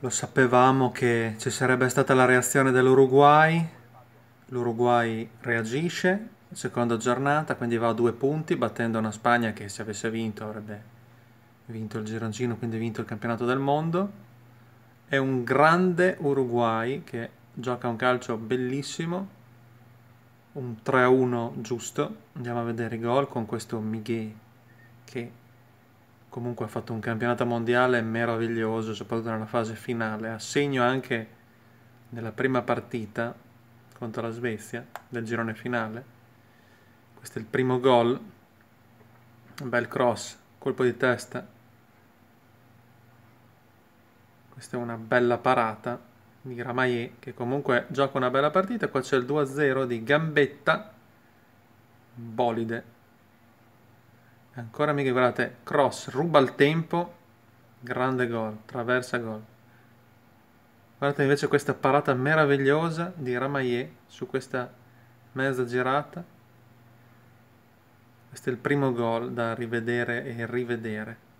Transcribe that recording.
Lo sapevamo che ci sarebbe stata la reazione dell'Uruguay, l'Uruguay reagisce, seconda giornata, quindi va a due punti, battendo una Spagna che se avesse vinto avrebbe vinto il gironcino, quindi vinto il campionato del mondo. È un grande Uruguay che gioca un calcio bellissimo, un 3-1 giusto. Andiamo a vedere i gol con questo Miguel che comunque ha fatto un campionato mondiale meraviglioso, soprattutto nella fase finale, a segno anche nella prima partita contro la Svezia del girone finale. Questo è il primo gol, un bel cross, colpo di testa. Questa è una bella parata di Ramaye che comunque gioca una bella partita. Qua c'è il 2-0 di Gambetta, bolide Ancora mica guardate, cross, ruba il tempo, grande gol, traversa gol. Guardate invece questa parata meravigliosa di Ramayer su questa mezza girata. Questo è il primo gol da rivedere e rivedere.